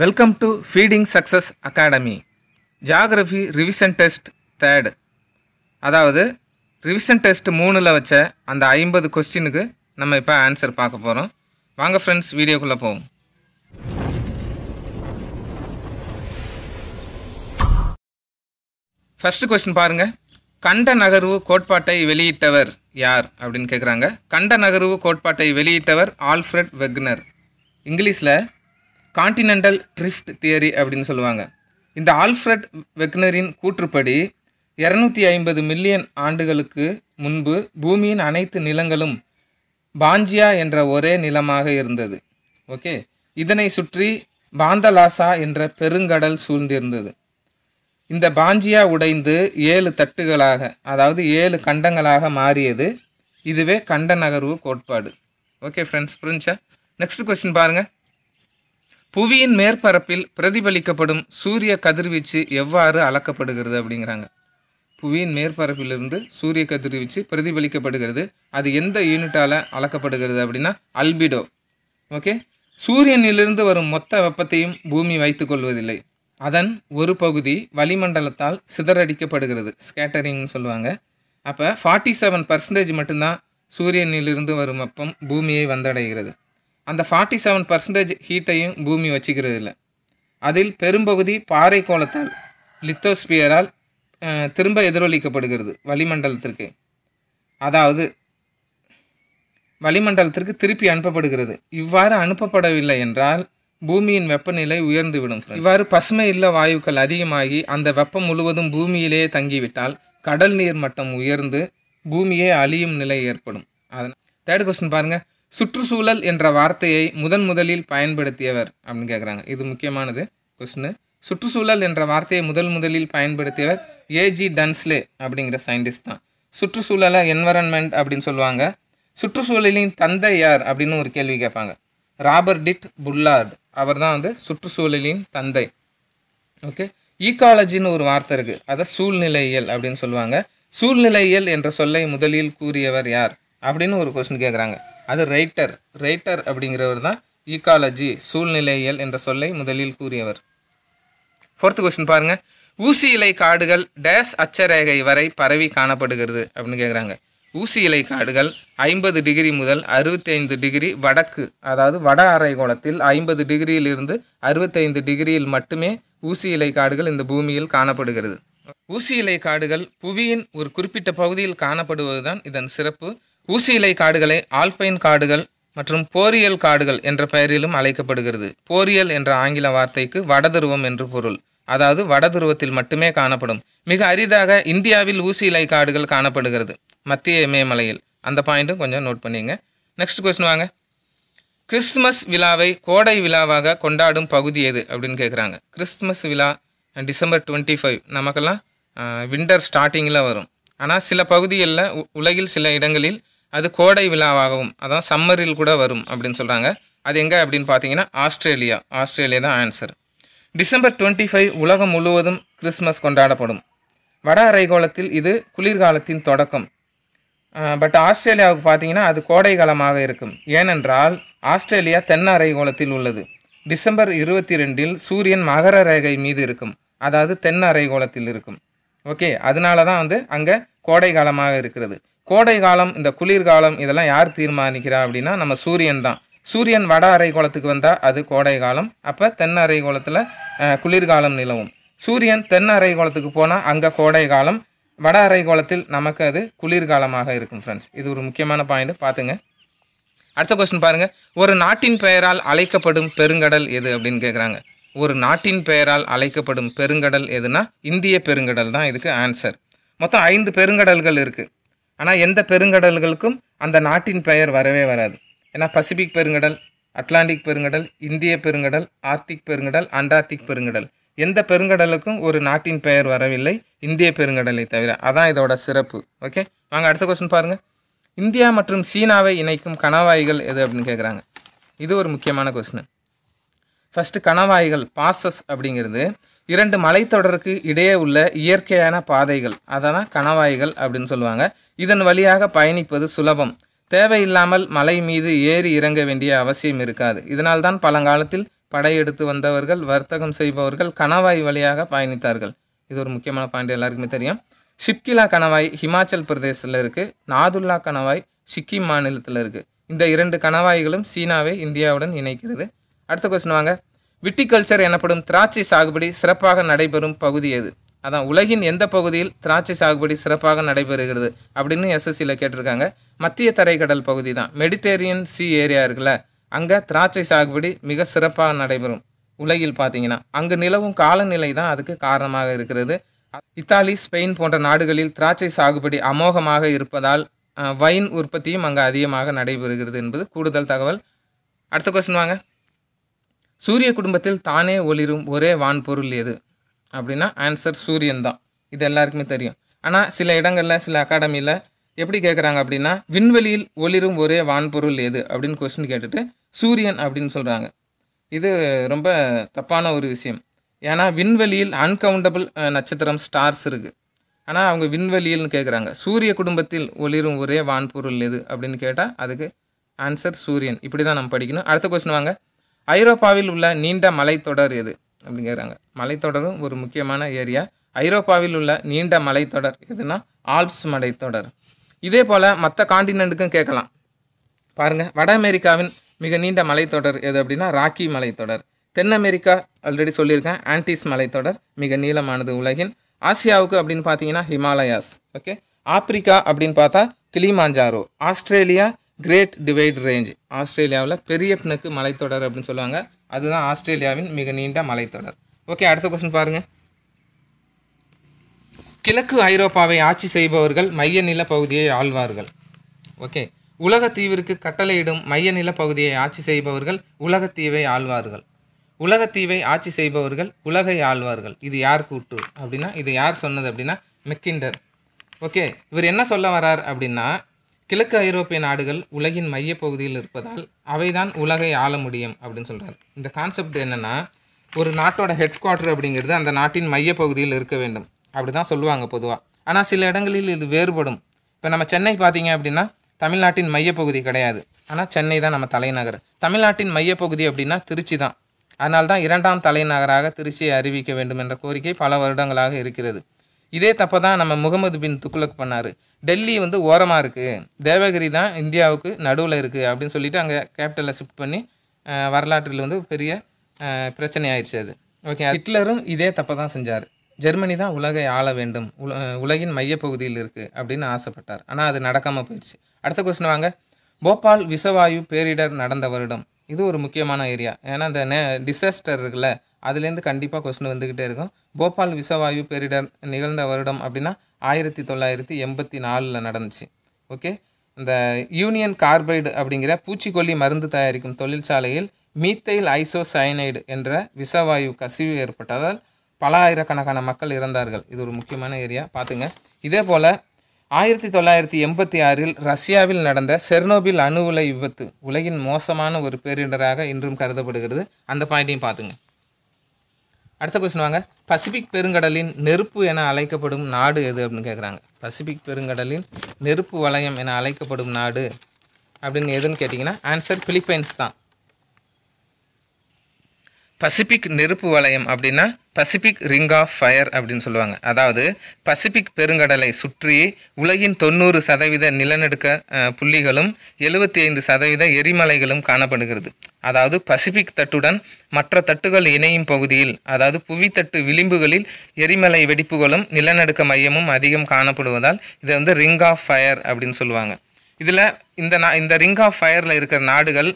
welcome to feeding success academy geography revision test third அதாவது revision test மூணில் வச்ச அந்த ஐம்பது கொஸ்டினுக்கு நம்ம இப்போ ஆன்சர் பார்க்க போகிறோம் வாங்க ஃப்ரெண்ட்ஸ் வீடியோக்குள்ளே போவோம் ஃபஸ்ட்டு கொஸ்டின் பாருங்கள் கண்ட நகர்வு கோட்பாட்டை வெளியிட்டவர் யார் அப்படின்னு கேட்குறாங்க கண்ட நகர்வு கோட்பாட்டை வெளியிட்டவர் ஆல்ஃப்ரெட் வெக்னர் இங்கிலீஷில் கான்டினென்டல் ட்ரிஃப்ட் தியரி அப்படின்னு சொல்லுவாங்க இந்த ஆல்ஃப்ரட் வெக்னரின் கூற்றுப்படி இரநூத்தி ஐம்பது மில்லியன் ஆண்டுகளுக்கு முன்பு பூமியின் அனைத்து நிலங்களும் பாஞ்சியா என்ற ஒரே நிலமாக இருந்தது ஓகே இதனை சுற்றி பாந்தலாசா என்ற பெருங்கடல் சூழ்ந்திருந்தது இந்த பாஞ்சியா உடைந்து ஏழு தட்டுகளாக அதாவது ஏழு கண்டங்களாக மாறியது இதுவே கண்ட நகர்வு கோட்பாடு ஓகே ஃப்ரெண்ட்ஸ் புரிஞ்சா நெக்ஸ்ட் கொஸ்டின் பாருங்கள் புவியின் மேற்பரப்பில் பிரதிபலிக்கப்படும் சூரிய கதிர்வீச்சு எவ்வாறு அளக்கப்படுகிறது அப்படிங்கிறாங்க புவியின் மேற்பரப்பிலிருந்து சூரிய கதிர்வீச்சு பிரதிபலிக்கப்படுகிறது அது எந்த யூனிட்டால் அளக்கப்படுகிறது அப்படின்னா அல்பிடோ ஓகே சூரியனிலிருந்து வரும் மொத்த வெப்பத்தையும் பூமி வைத்துக்கொள்வதில்லை அதன் ஒரு பகுதி வளிமண்டலத்தால் சிதறடிக்கப்படுகிறது ஸ்கேட்டரிங்னு சொல்லுவாங்க அப்போ ஃபார்ட்டி செவன் பர்சன்டேஜ் மட்டும்தான் சூரியனிலிருந்து வரும் வெப்பம் பூமியை வந்தடைகிறது அந்த ஃபார்ட்டி செவன் பர்சன்டேஜ் ஹீட்டையும் பூமி வச்சுக்கிறது இல்லை அதில் பெரும்பகுதி பாறை கோலத்தால் லித்தோஸ்பியரால் திரும்ப எதிரொலிக்கப்படுகிறது வளிமண்டலத்திற்கு அதாவது வளிமண்டலத்திற்கு திருப்பி அனுப்பப்படுகிறது இவ்வாறு அனுப்பப்படவில்லை என்றால் பூமியின் வெப்பநிலை உயர்ந்துவிடும் இவ்வாறு பசுமை இல்ல வாயுக்கள் அதிகமாகி அந்த வெப்பம் முழுவதும் பூமியிலேயே தங்கிவிட்டால் கடல் நீர் மட்டம் உயர்ந்து பூமியே அழியும் நிலை ஏற்படும் அதனால் தேர்ட் கொஸ்டின் பாருங்கள் சுற்றுச்சூழல் என்ற வார்த்தையை முதன் முதலில் பயன்படுத்தியவர் அப்படின்னு கேட்குறாங்க இது முக்கியமானது கொஸ்டின் சுற்றுச்சூழல் என்ற வார்த்தையை முதல் முதலில் பயன்படுத்தியவர் ஏஜி டன்ஸ்லே அப்படிங்கிற சயின்டிஸ்ட் தான் சுற்றுச்சூழலை என்வரன்மெண்ட் அப்படின்னு சொல்லுவாங்க சுற்றுச்சூழலின் தந்தை யார் அப்படின்னு ஒரு கேள்வி கேட்பாங்க ராபர்ட் டிட் புல்லார்டு அவர் தான் வந்து சுற்றுச்சூழலின் தந்தை ஓகே ஈக்காலஜின்னு ஒரு வார்த்தை இருக்குது அதை சூழ்நிலையியல் அப்படின்னு சொல்லுவாங்க சூழ்நிலையியல் என்ற சொல்லை முதலில் கூறியவர் யார் அப்படின்னு ஒரு கொஸ்டின் கேட்குறாங்க அது ரைட்டர் ரைட்டர் அப்படிங்கிறவர் தான் ஈக்காலஜி சூழ்நிலையியல் என்ற சொல்லை முதலில் கூறியவர் ஃபோர்த்து கொஸ்டின் பாருங்கள் ஊசி இலை காடுகள் டேஸ் அச்சரேகை வரை பரவி காணப்படுகிறது அப்படின்னு கேட்குறாங்க ஊசி இலை காடுகள் ஐம்பது டிகிரி முதல் அறுபத்தைந்து டிகிரி வடக்கு அதாவது வட அரைகோளத்தில் ஐம்பது டிகிரியிலிருந்து அறுபத்தைந்து டிகிரியில் மட்டுமே ஊசி இலை காடுகள் இந்த பூமியில் காணப்படுகிறது ஊசி இலை காடுகள் புவியின் ஒரு குறிப்பிட்ட பகுதியில் காணப்படுவதுதான் இதன் சிறப்பு ஊசி இலை காடுகளை ஆல்பைன் காடுகள் மற்றும் போரியல் காடுகள் என்ற பெயரிலும் அழைக்கப்படுகிறது போரியல் என்ற ஆங்கில வார்த்தைக்கு வடதுருவம் என்று பொருள் அதாவது வடதுருவத்தில் மட்டுமே காணப்படும் மிக அரிதாக இந்தியாவில் ஊசி இலை காடுகள் காணப்படுகிறது மத்திய இமயமலையில் அந்த பாயிண்ட்டும் கொஞ்சம் நோட் பண்ணிங்க நெக்ஸ்ட் கொஸ்டின் வாங்க கிறிஸ்துமஸ் விழாவை கோடை விழாவாக கொண்டாடும் பகுதி எது அப்படின்னு கேட்குறாங்க கிறிஸ்துமஸ் விழா டிசம்பர் டுவெண்ட்டி ஃபைவ் நமக்கெல்லாம் விண்டர் ஸ்டார்டிங்கில் வரும் ஆனால் சில பகுதிகளில் உலகில் சில இடங்களில் அது கோடை விழாவாகவும் அதான் சம்மரில் கூட வரும் அப்படின்னு சொல்கிறாங்க அது எங்கே அப்படின்னு பார்த்தீங்கன்னா ஆஸ்திரேலியா ஆஸ்திரேலியா தான் ஆன்சர் டிசம்பர் டுவெண்ட்டி ஃபைவ் உலகம் முழுவதும் கிறிஸ்மஸ் கொண்டாடப்படும் வட அரைகோளத்தில் இது குளிர்காலத்தின் தொடக்கம் பட் ஆஸ்திரேலியாவுக்கு பார்த்தீங்கன்னா அது கோடை காலமாக இருக்கும் ஏனென்றால் ஆஸ்திரேலியா தென் அரைகோளத்தில் உள்ளது டிசம்பர் இருபத்தி ரெண்டில் சூரியன் மகர ரேகை மீது இருக்கும் அதாவது தென் அரைகோளத்தில் இருக்கும் ஓகே அதனால தான் வந்து அங்கே கோடை காலமாக இருக்கிறது கோடை காலம் இந்த குளிர்காலம் இதெல்லாம் யார் தீர்மானிக்கிறா அப்படின்னா நம்ம சூரியன் தான் சூரியன் வட கோலத்துக்கு வந்தால் அது கோடை காலம் அப்போ தென் கோலத்தில் குளிர்காலம் நிலவும் சூரியன் தென் கோலத்துக்கு போனால் அங்கே கோடை காலம் வட கோலத்தில் நமக்கு அது குளிர்காலமாக இருக்கும் ஃப்ரெண்ட்ஸ் இது ஒரு முக்கியமான பாயிண்ட் பார்த்துங்க அடுத்த கொஸ்டின் பாருங்கள் ஒரு நாட்டின் பெயரால் அழைக்கப்படும் பெருங்கடல் எது அப்படின்னு கேட்குறாங்க ஒரு நாட்டின் பெயரால் அழைக்கப்படும் பெருங்கடல் எதுனா இந்திய பெருங்கடல் தான் இதுக்கு ஆன்சர் மொத்தம் ஐந்து பெருங்கடல்கள் இருக்குது ஆனால் எந்த பெருங்கடல்களுக்கும் அந்த நாட்டின் பெயர் வரவே வராது ஏன்னா பசிபிக் பெருங்கடல் அட்லாண்டிக் பெருங்கடல் இந்திய பெருங்கடல் ஆர்டிக் பெருங்கடல் அண்டார்டிக் பெருங்கடல் எந்த பெருங்கடலுக்கும் ஒரு நாட்டின் பெயர் வரவில்லை இந்திய பெருங்கடலை தவிர அதான் இதோட சிறப்பு ஓகே வாங்க அடுத்த கொஸ்டின் பாருங்கள் இந்தியா மற்றும் சீனாவை இணைக்கும் கணவாய்கள் எது அப்படின்னு கேட்குறாங்க இது ஒரு முக்கியமான கொஸ்டின் ஃபஸ்ட்டு கணவாய்கள் பாசஸ் அப்படிங்கிறது இரண்டு மலைத்தொடருக்கு இடையே உள்ள இயற்கையான பாதைகள் அதான் கணவாய்கள் அப்படின்னு சொல்லுவாங்க இதன் வழியாக பயணிப்பது சுலபம் தேவையில்லாமல் மலை மீது ஏறி இறங்க வேண்டிய அவசியம் இருக்காது இதனால்தான் பழங்காலத்தில் படையெடுத்து வந்தவர்கள் வர்த்தகம் செய்பவர்கள் கணவாய் வழியாக பயணித்தார்கள் இது ஒரு முக்கியமான பாயிண்ட் எல்லாருக்குமே தெரியும் ஷிப்கிலா கணவாய் ஹிமாச்சல் பிரதேசத்தில் இருக்குது நாதுல்லா கணவாய் சிக்கிம் மாநிலத்தில் இருக்குது இந்த இரண்டு கணவாய்களும் சீனாவை இந்தியாவுடன் இணைக்கிறது அடுத்த கொஸ்டின் வாங்க விட்டிகல்ச்சர் எனப்படும் திராட்சை சாகுபடி சிறப்பாக நடைபெறும் பகுதி எது அதான் உலகின் எந்த பகுதியில் திராட்சை சாகுபடி சிறப்பாக நடைபெறுகிறது அப்படின்னு எஸ்எஸ்சியில் கேட்டிருக்காங்க மத்திய தரைக்கடல் பகுதி தான் மெடிடேரியன் சி ஏரியா இருக்குல்ல அங்கே திராட்சை சாகுபடி மிக சிறப்பாக நடைபெறும் உலகில் பார்த்தீங்கன்னா அங்கு நிலவும் காலநிலை தான் அதுக்கு காரணமாக இருக்கிறது இத்தாலி ஸ்பெயின் போன்ற நாடுகளில் திராட்சை சாகுபடி அமோகமாக இருப்பதால் வைன் உற்பத்தியும் அங்கே அதிகமாக நடைபெறுகிறது என்பது கூடுதல் தகவல் அடுத்த கொஸ்டின் வாங்க சூரிய குடும்பத்தில் தானே ஒளிரும் ஒரே வான்பொருள் எது அப்படின்னா ஆன்சர் சூரியன் தான் இது எல்லாருக்குமே தெரியும் ஆனால் சில இடங்களில் சில அகாடமியில் எப்படி கேட்குறாங்க அப்படின்னா விண்வெளியில் ஒளிரும் ஒரே வான்பொருள் எது அப்படின்னு கொஸ்டின் கேட்டுட்டு சூரியன் அப்படின்னு சொல்கிறாங்க இது ரொம்ப தப்பான ஒரு விஷயம் ஏன்னா விண்வெளியில் அன்கவுண்டபிள் நட்சத்திரம் ஸ்டார்ஸ் இருக்குது ஆனால் அவங்க விண்வெளியில்னு கேட்குறாங்க சூரிய குடும்பத்தில் ஒளிரும் ஒரே வான்பொருள் எது அப்படின்னு கேட்டால் அதுக்கு ஆன்சர் சூரியன் இப்படி தான் நம்ம படிக்கணும் அடுத்த கொஸ்டின் வாங்க ஐரோப்பாவில் உள்ள நீண்ட மலைத்தொடர் எது அப்படிங்கிறாங்க மலைத்தொடரும் ஒரு முக்கியமான ஏரியா ஐரோப்பாவில் உள்ள நீண்ட மலைத்தொடர் எதுனா ஆல்ப்ஸ் மலைத்தொடர் இதே போல் மற்ற காண்டினெண்ட்டுக்கும் கேட்கலாம் பாருங்கள் வட அமெரிக்காவின் மிக நீண்ட மலைத்தொடர் எது அப்படின்னா ராக்கி மலைத்தொடர் தென் அமெரிக்கா ஆல்ரெடி சொல்லியிருக்கேன் ஆன்டிஸ் மலைத்தொடர் மிக நீளமானது உலகின் ஆசியாவுக்கு அப்படின்னு பார்த்தீங்கன்னா ஹிமாலயாஸ் ஓகே ஆப்பிரிக்கா அப்படின்னு பார்த்தா Kilimanjaro Australia great divide range ஆஸ்திரேலியாவில் பெரிய பிணக்கு மலைத்தொடர் அப்படின்னு சொல்லுவாங்க அதுதான் ஆஸ்திரேலியாவின் மிக நீண்ட மலைத்தொடர் ஓகே அடுத்த கொஸ்டின் பாருங்கள் கிழக்கு ஐரோப்பாவை ஆட்சி செய்பவர்கள் மைய நில பகுதியை ஆழ்வார்கள் ஓகே உலகத்தீவிற்கு கட்டளையிடும் மைய நில பகுதியை ஆட்சி செய்பவர்கள் உலகத்தீவை ஆழ்வார்கள் உலகத்தீவை ஆட்சி செய்பவர்கள் உலகை ஆழ்வார்கள் இது யார் கூட்டு அப்படின்னா இது யார் சொன்னது அப்படின்னா மெக்கிண்டர் ஓகே இவர் என்ன சொல்ல வரார் அப்படின்னா கிழக்கு ஐரோப்பிய நாடுகள் உலகின் மையப்பகுதியில் பகுதியில் இருப்பதால் அவை தான் உலகை ஆள முடியும் அப்படின்னு சொல்கிறார் இந்த கான்செப்ட் என்னென்னா ஒரு நாட்டோட ஹெட் குவார்ட்டர் அப்படிங்கிறது அந்த நாட்டின் மையப்பகுதியில் இருக்க வேண்டும் அப்படி தான் சொல்லுவாங்க பொதுவாக ஆனால் சில இடங்களில் இது வேறுபடும் இப்போ நம்ம சென்னை பார்த்தீங்க அப்படின்னா தமிழ்நாட்டின் மையப்பகுதி கிடையாது ஆனால் சென்னை தான் நம்ம தலைநகர் தமிழ்நாட்டின் மையப்பகுதி அப்படின்னா திருச்சி தான் அதனால்தான் இரண்டாம் தலைநகராக திருச்சியை அறிவிக்க வேண்டும் என்ற கோரிக்கை பல வருடங்களாக இருக்கிறது இதே தப்பை தான் நம்ம முகமது பின் துக்குலக் பண்ணார் டெல்லி வந்து ஓரமாக இருக்குது தேவகிரி தான் இந்தியாவுக்கு நடுவில் இருக்குது அப்படின்னு சொல்லிட்டு அங்கே கேபிட்டலை ஷிஃப்ட் பண்ணி வரலாற்றில் வந்து பெரிய பிரச்சனை ஆயிடுச்சு அது ஓகே ஹிட்லரும் இதே தப்பை தான் செஞ்சார் ஜெர்மனி தான் உலகை ஆள வேண்டும் உல உலகின் மையப்பகுதியில் இருக்குது அப்படின்னு ஆசைப்பட்டார் ஆனால் அது நடக்காமல் போயிடுச்சு அடுத்த கொஸ்டின் வாங்க போபால் விசவாயு பேரிடர் நடந்த வருடம் இது ஒரு முக்கியமான ஏரியா ஏன்னா அந்த நே டிசாஸ்டர் இருக்குல்ல அதுலேருந்து கண்டிப்பாக கொஸ்டின் வந்துக்கிட்டே இருக்கும் போபால் விசவாயு பேரிடர் நிகழ்ந்த வருடம் அப்படின்னா ஆயிரத்தி தொள்ளாயிரத்தி எண்பத்தி நாலில் நடந்துச்சு ஓகே இந்த யூனியன் கார்பைடு அப்படிங்கிற பூச்சிக்கொல்லி மருந்து தயாரிக்கும் தொழிற்சாலையில் மீத்தைல் ஐசோசயனைடு என்ற விசவாயு கசிவு ஏற்பட்டதால் பல ஆயிரக்கணக்கான மக்கள் இறந்தார்கள் இது ஒரு முக்கியமான ஏரியா பார்த்துங்க இதே போல் ஆயிரத்தி தொள்ளாயிரத்தி எண்பத்தி ஆறில் ரஷ்யாவில் நடந்த செர்னோபில் அணு உலை விபத்து உலகின் மோசமான ஒரு பேரிடராக இன்றும் கருதப்படுகிறது அந்த பாயிண்ட்டையும் பார்த்துங்க அடுத்த கொஸ்டின் வாங்க பசிபிக் பெருங்கடலின் நெருப்பு என அழைக்கப்படும் நாடு எது அப்படின்னு கேட்குறாங்க பசிபிக் பெருங்கடலின் நெருப்பு வளையம் என அழைக்கப்படும் நாடு அப்படின்னு எதுன்னு கேட்டிங்கன்னா ஆன்சர் பிலிப்பைன்ஸ் தான் பசிபிக் நெருப்பு வளையம் அப்படின்னா பசிபிக் ரிங் ஆஃப் ஃபயர் அப்படின்னு சொல்லுவாங்க அதாவது பசிபிக் பெருங்கடலை சுற்றி உலகின் தொண்ணூறு சதவீத நிலநடுக்க புள்ளிகளும் எழுபத்தி ஐந்து சதவீத எரிமலைகளும் காணப்படுகிறது அதாவது பசிபிக் தட்டுடன் மற்ற தட்டுகள் இணையும் பகுதியில் அதாவது புவித்தட்டு விளிம்புகளில் எரிமலை வெடிப்புகளும் நிலநடுக்க மையமும் அதிகம் காணப்படுவதால் இதை வந்து ரிங் ஆஃப் ஃபயர் அப்படின்னு சொல்லுவாங்க இதில் இந்த நா இந்த ரிங் ஆஃப் ஃபயரில் இருக்கிற நாடுகள்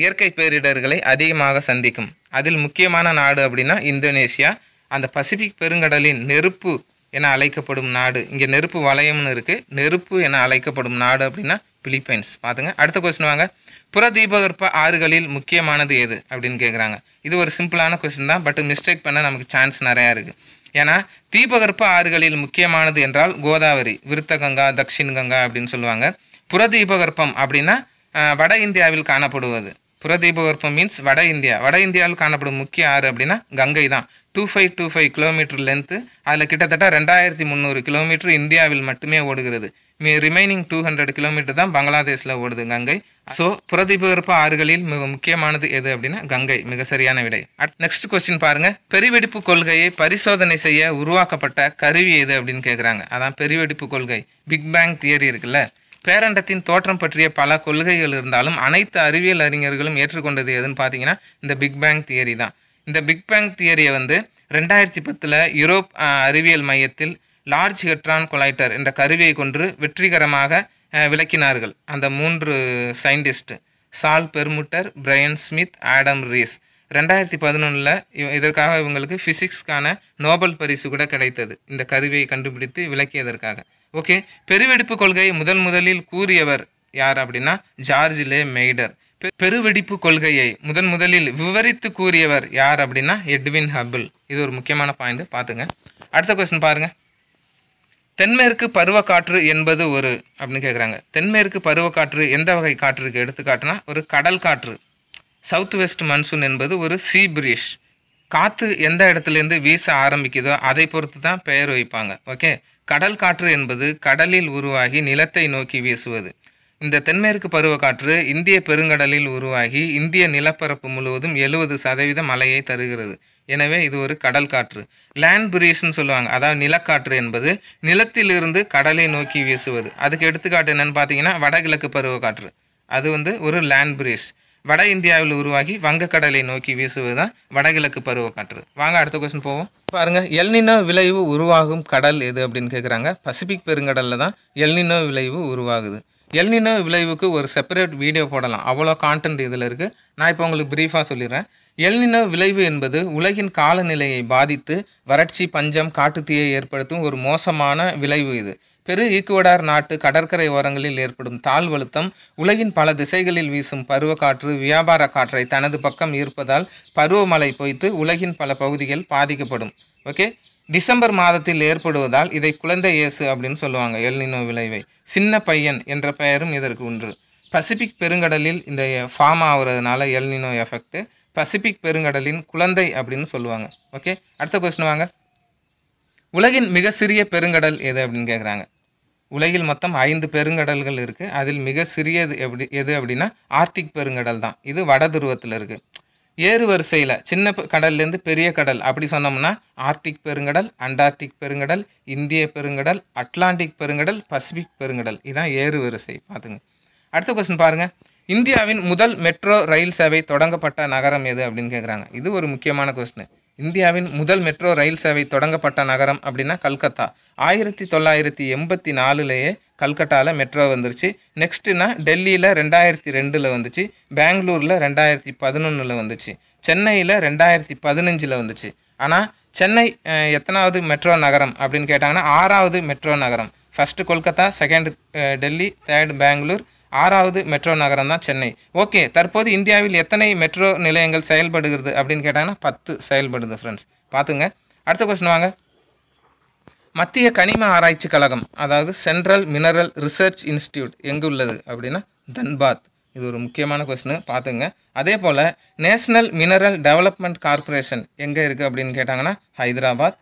இயற்கை பேரிடர்களை அதிகமாக சந்திக்கும் அதில் முக்கியமான நாடு அப்படின்னா இந்தோனேஷியா அந்த பசிபிக் பெருங்கடலின் நெருப்பு என அழைக்கப்படும் நாடு இங்கே நெருப்பு வளையம்னு இருக்குது நெருப்பு என அழைக்கப்படும் நாடு அப்படின்னா பிலிப்பைன்ஸ் பார்த்துங்க அடுத்த கொஸ்டின் வாங்க புறதீபகற்ப ஆறுகளில் முக்கியமானது எது அப்படின்னு கேட்குறாங்க இது ஒரு சிம்பிளான கொஸ்டின் தான் பட் மிஸ்டேக் பண்ண நமக்கு சான்ஸ் நிறையா இருக்குது ஏன்னா தீபகற்ப ஆறுகளில் முக்கியமானது என்றால் கோதாவரி விருத்தகங்கா தக்ஷின் கங்கா அப்படின்னு சொல்லுவாங்க புறதீபகற்பம் அப்படின்னா வட இந்தியாவில் காணப்படுவது புறதீபகற்பம் மீன்ஸ் வட இந்தியா வட இந்தியாவில் காணப்படும் முக்கிய ஆறு அப்படின்னா கங்கை தான் two five two five kilometre length அதில் கிட்டத்தட்ட ரெண்டாயிரத்தி முந்நூறு கிலோமீட்டர் இந்தியாவில் மட்டுமே ஓடுகிறது மீ ரிமைனிங் டூ ஹண்ட்ரட் கிலோமீட்டர் தான் பங்களாதேஷில் ஓடுது கங்கை ஸோ புறதிபகற்ப ஆறுகளில் மிக முக்கியமானது எது அப்படின்னா கங்கை மிக சரியான விடை நெக்ஸ்ட் கொஸ்டின் பாருங்கள் பெருவெடிப்பு கொள்கையை பரிசோதனை செய்ய உருவாக்கப்பட்ட கருவி எது அப்படின்னு கேட்குறாங்க அதான் பெருவெடிப்பு கொள்கை பிக் பேங் தியரி இருக்குல்ல பேரண்டத்தின் தோற்றம் பற்றிய பல கொள்கைகள் இருந்தாலும் அனைத்து அறிவியல் அறிஞர்களும் ஏற்றுக்கொண்டது எதுன்னு பார்த்தீங்கன்னா இந்த பிக் பேங் தியரி தான் இந்த பிக் பேங் தியரியை வந்து ரெண்டாயிரத்தி பத்தில் யூரோப் அறிவியல் மையத்தில் லார்ஜ் ஹெட்ரான் கொலைட்டர் என்ற கருவியை கொன்று வெற்றிகரமாக விளக்கினார்கள் அந்த மூன்று scientist Saul Perlmutter Brian Smith Adam Riess ரெண்டாயிரத்தி பதினொன்றில் இதற்காக இவங்களுக்கு ஃபிசிக்ஸ்க்கான நோபல் பரிசு கூட கிடைத்தது இந்த கருவியை கண்டுபிடித்து விளக்கியதற்காக ஓகே பெருவெடிப்பு கொள்கை முதன் முதலில் கூறியவர் யார் அப்படின்னா ஜார்ஜ் லே மெய்டர் பெருவெடிப்பு கொள்கையை முதன் முதலில் விவரித்து கூறியவர் யார் அப்படின்னா எட்வின் ஹபிள் இது ஒரு முக்கியமான பாயிண்ட் பார்த்துங்க அடுத்த கொஸ்டின் பாருங்க தென்மேற்கு பருவக்காற்று என்பது ஒரு அப்படின்னு கேட்குறாங்க தென்மேற்கு பருவக்காற்று எந்த வகை காற்றுக்கு எடுத்துக்காட்டுனா ஒரு கடல் காற்று சவுத் வெஸ்ட் மன்சூன் என்பது ஒரு சீ பிரிஷ் காற்று எந்த இடத்துலேருந்து வீச ஆரம்பிக்குதோ அதை பொறுத்து தான் பெயர் வைப்பாங்க ஓகே கடல் காற்று என்பது கடலில் உருவாகி நிலத்தை நோக்கி வீசுவது இந்த தென்மேற்கு பருவக்காற்று இந்திய பெருங்கடலில் உருவாகி இந்திய நிலப்பரப்பு முழுவதும் எழுபது சதவீதம் மழையை தருகிறது எனவே இது ஒரு கடல் காற்று லேண்ட் பிரீஸ்ன்னு சொல்லுவாங்க அதாவது நிலக்காற்று என்பது நிலத்திலிருந்து கடலை நோக்கி வீசுவது அதுக்கு எடுத்துக்காட்டு என்னென்னு பார்த்தீங்கன்னா வடகிழக்கு பருவக்காற்று அது வந்து ஒரு லேண்ட் பிரீஸ் வட இந்தியாவில் உருவாகி வங்கக்கடலை நோக்கி வீசுவது தான் வடகிழக்கு பருவக்காற்று வாங்க அடுத்த கொஸ்டின் போவோம் பாருங்க எல்னினோ விளைவு உருவாகும் கடல் எது அப்படின்னு கேட்குறாங்க பசிபிக் பெருங்கடலில் தான் எல்னினோ விளைவு உருவாகுது எல்னினோ விளைவுக்கு ஒரு செப்பரேட் வீடியோ போடலாம் அவ்வளோ கான்டென்ட் இதில் இருக்குது நான் இப்போ உங்களுக்கு ப்ரீஃபாக சொல்லிடுறேன் எல்னினோ விளைவு என்பது உலகின் காலநிலையை பாதித்து வறட்சி பஞ்சம் காட்டுத்தீயை ஏற்படுத்தும் ஒரு மோசமான விளைவு இது பெரு ஈக்குவடார் நாட்டு கடற்கரை ஓரங்களில் ஏற்படும் தாழ்வழுத்தம் உலகின் பல திசைகளில் வீசும் பருவக்காற்று வியாபார காற்றை தனது பக்கம் ஈர்ப்பதால் பருவமழை பொய்த்து உலகின் பல பகுதிகள் பாதிக்கப்படும் ஓகே டிசம்பர் மாதத்தில் ஏற்படுவதால் இதை குழந்தை இயேசு அப்படின்னு சொல்லுவாங்க எல்னினோ விளைவை சின்ன பையன் என்ற பெயரும் இதற்கு உண்டு பசிபிக் பெருங்கடலில் இந்த ஃபார்ம் ஆகுறதுனால எல்னினோ எஃபெக்ட் பசிபிக் பெருங்கடலின் குழந்தை அப்படின்னு சொல்லுவாங்க ஓகே அடுத்த கொஸ்டின் வாங்க உலகின் மிக சிறிய பெருங்கடல் எது அப்படின்னு கேட்குறாங்க உலகில் மொத்தம் ஐந்து பெருங்கடல்கள் இருக்குது அதில் மிக சிறியது எப்படி எது அப்படின்னா ஆர்டிக் பெருங்கடல் தான் இது வட துருவத்தில் இருக்குது ஏறு வரிசையில் சின்ன கடல்லேருந்து பெரிய கடல் அப்படி சொன்னோம்னா ஆர்டிக் பெருங்கடல் அண்டார்டிக் பெருங்கடல் இந்திய பெருங்கடல் அட்லாண்டிக் பெருங்கடல் பசிபிக் பெருங்கடல் இதுதான் ஏறு வரிசை பார்த்துங்க அடுத்த கொஸ்டின் பாருங்கள் இந்தியாவின் முதல் மெட்ரோ ரயில் சேவை தொடங்கப்பட்ட நகரம் எது அப்படின்னு கேட்குறாங்க இது ஒரு முக்கியமான கொஸ்டின் இந்தியாவின் முதல் மெட்ரோ ரயில் சேவை தொடங்கப்பட்ட நகரம் அப்படின்னா கல்கத்தா ஆயிரத்தி தொள்ளாயிரத்தி எண்பத்தி நாலுலேயே கல்கட்டாவில் மெட்ரோ வந்துருச்சு நெக்ஸ்ட்டுனா டெல்லியில் ரெண்டாயிரத்தி ரெண்டில் வந்துச்சு பெங்களூரில் ரெண்டாயிரத்தி பதினொன்றில் வந்துச்சு சென்னையில் ரெண்டாயிரத்தி பதினஞ்சில் வந்துச்சு ஆனால் சென்னை எத்தனாவது மெட்ரோ நகரம் அப்படின்னு கேட்டாங்கன்னா ஆறாவது மெட்ரோ நகரம் first Kolkata second Delhi third Bengaluru ஆறாவது மெட்ரோ நகரம் தான் சென்னை ஓகே தற்போது இந்தியாவில் எத்தனை மெட்ரோ நிலையங்கள் செயல்படுகிறது அப்படின்னு கேட்டாங்கன்னா பத்து செயல்படுது ஃப்ரெண்ட்ஸ் பார்த்துங்க அடுத்த கொஸ்டின் வாங்க மத்திய கனிம ஆராய்ச்சி கழகம் அதாவது சென்ட்ரல் மினரல் ரிசர்ச் இன்ஸ்டியூட் எங்கே உள்ளது அப்படின்னா தன்பாத் இது ஒரு முக்கியமான கொஸ்டின் பார்த்துங்க அதே போல் நேஷ்னல் மினரல் டெவலப்மெண்ட் கார்பரேஷன் எங்கே இருக்குது அப்படின்னு கேட்டாங்கன்னா ஹைதராபாத்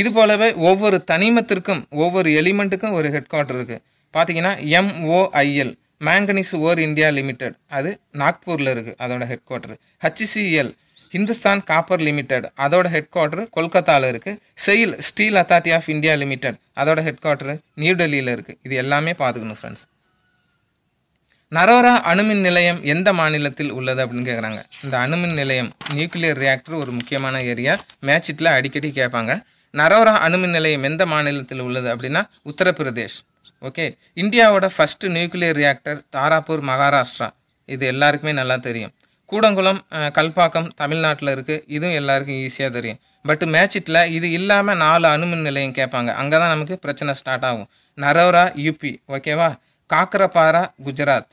இது போலவே ஒவ்வொரு தனிமத்திற்கும் ஒவ்வொரு எலிமெண்ட்டுக்கும் ஒரு ஹெட் குவார்ட்டர் இருக்குது பார்த்தீங்கன்னா MOIL manganese ore India limited அது நாக்பூரில் இருக்குது அதோட head quarter HCL Hindustan copper limited அதோட ஹெட் குவார்ட்டர் கொல்கத்தாவில் இருக்குது SAIL steel authority of India limited அதோட ஹெட் குவார்ட்டர் நியூ டெல்லியில் இருக்குது இது எல்லாமே பார்த்துக்கணும் ஃப்ரெண்ட்ஸ் நரோரா அணுமின் நிலையம் எந்த மாநிலத்தில் உள்ளது அப்படின்னு கேட்குறாங்க இந்த அணுமின் நிலையம் நியூக்ளியர் ரியாக்டர் ஒரு முக்கியமான ஏரியா மேட்சிட்டில் அடிக்கடி கேட்பாங்க நரோரா அணுமின் நிலையம் எந்த மாநிலத்தில் உள்ளது அப்படின்னா உத்தரப்பிரதேஷ் ஓகே இந்தியாவோட first nuclear reactor Tarapur Maharashtra இது எல்லாருக்குமே நல்லா தெரியும் கூடங்குளம் கல்பாக்கம் தமிழ்நாட்டில் இருக்குது இதுவும் எல்லாருக்கும் ஈஸியாக தெரியும் பட் மேட்சிட்டில் இது இல்லாமல் நாலு அணுமின் நிலையம் கேட்பாங்க அங்கே தான் நமக்கு பிரச்சனை ஸ்டார்ட் ஆகும் நரோரா யூபி ஓகேவா காக்கரபாரா குஜராத்